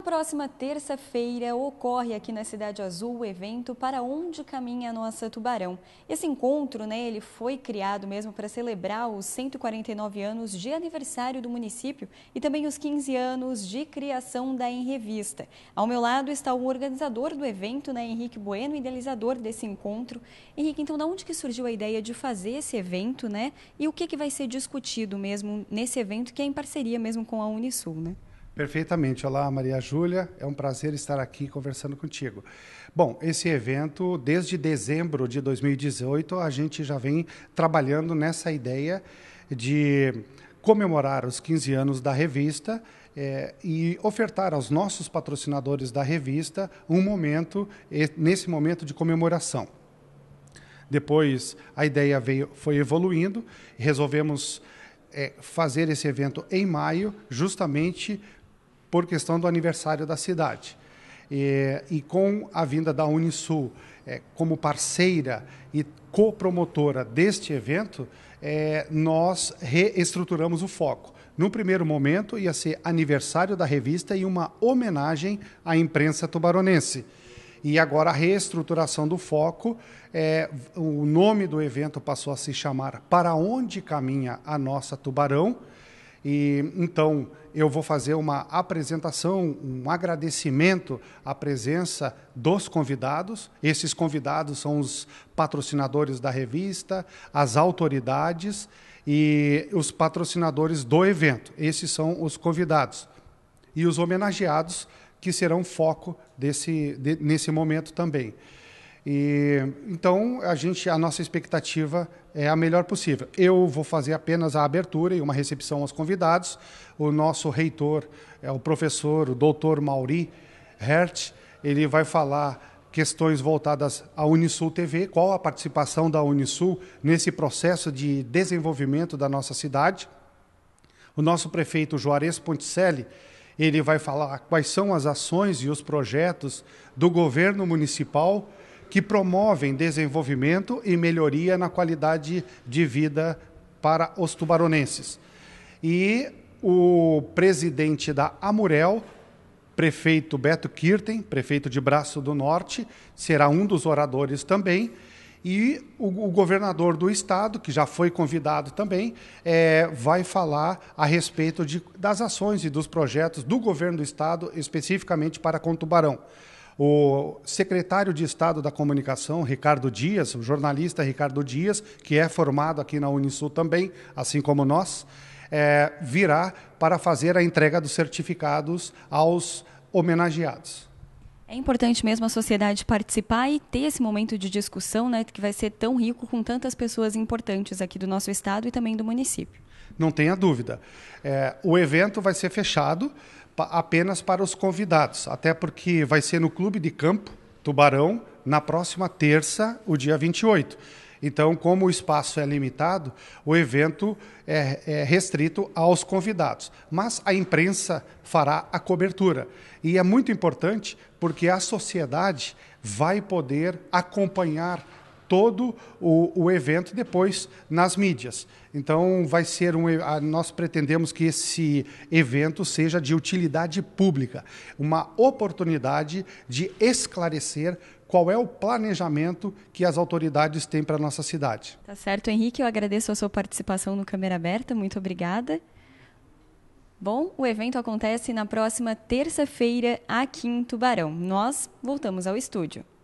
Na próxima terça-feira ocorre aqui na Cidade Azul o evento Para Onde Caminha a Nossa Tubarão. Esse encontro, né, ele foi criado mesmo para celebrar os 149 anos de aniversário do município e também os 15 anos de criação da Enrevista. Ao meu lado está o organizador do evento, né, Henrique Bueno, idealizador desse encontro. Henrique, então, de onde que surgiu a ideia de fazer esse evento, né? E o que, que vai ser discutido mesmo nesse evento, que é em parceria mesmo com a Unisul, né? Perfeitamente. Olá, Maria Júlia. É um prazer estar aqui conversando contigo. Bom, esse evento, desde dezembro de 2018, a gente já vem trabalhando nessa ideia de comemorar os 15 anos da revista é, e ofertar aos nossos patrocinadores da revista um momento, nesse momento de comemoração. Depois a ideia veio, foi evoluindo, resolvemos é, fazer esse evento em maio, justamente por questão do aniversário da cidade. E, e com a vinda da Unisul é, como parceira e copromotora deste evento, é, nós reestruturamos o foco. No primeiro momento, ia ser aniversário da revista e uma homenagem à imprensa tubaronense. E agora a reestruturação do foco, é, o nome do evento passou a se chamar Para Onde Caminha a Nossa Tubarão? E então eu vou fazer uma apresentação, um agradecimento à presença dos convidados. Esses convidados são os patrocinadores da revista, as autoridades e os patrocinadores do evento. Esses são os convidados. E os homenageados que serão foco desse, de, nesse momento também. E, então, a, gente, a nossa expectativa é a melhor possível. Eu vou fazer apenas a abertura e uma recepção aos convidados. O nosso reitor é o professor, o doutor Mauri Hert Ele vai falar questões voltadas à Unisul TV, qual a participação da Unisul nesse processo de desenvolvimento da nossa cidade. O nosso prefeito Juarez Ponticelli, ele vai falar quais são as ações e os projetos do governo municipal que promovem desenvolvimento e melhoria na qualidade de vida para os tubaronenses. E o presidente da Amurel, prefeito Beto Kirten, prefeito de Braço do Norte, será um dos oradores também. E o, o governador do estado, que já foi convidado também, é, vai falar a respeito de, das ações e dos projetos do governo do estado, especificamente para o Tubarão o secretário de Estado da Comunicação, Ricardo Dias, o jornalista Ricardo Dias, que é formado aqui na Unisul também, assim como nós, é, virá para fazer a entrega dos certificados aos homenageados. É importante mesmo a sociedade participar e ter esse momento de discussão, né, que vai ser tão rico com tantas pessoas importantes aqui do nosso estado e também do município. Não tenha dúvida. É, o evento vai ser fechado apenas para os convidados, até porque vai ser no Clube de Campo Tubarão na próxima terça, o dia 28. Então, como o espaço é limitado, o evento é, é, restrito aos convidados. Mas a imprensa fará a cobertura. E é muito importante porque a sociedade vai poder acompanhar todo o, o evento depois nas mídias. Então, vai ser um. Nós pretendemos que esse evento seja de utilidade pública, uma oportunidade de esclarecer qual é o planejamento que as autoridades têm para a nossa cidade. Tá certo, Henrique. Eu agradeço a sua participação no Câmera Aberta. Muito obrigada. Bom, o evento acontece na próxima terça-feira aqui em Tubarão. Nós voltamos ao estúdio.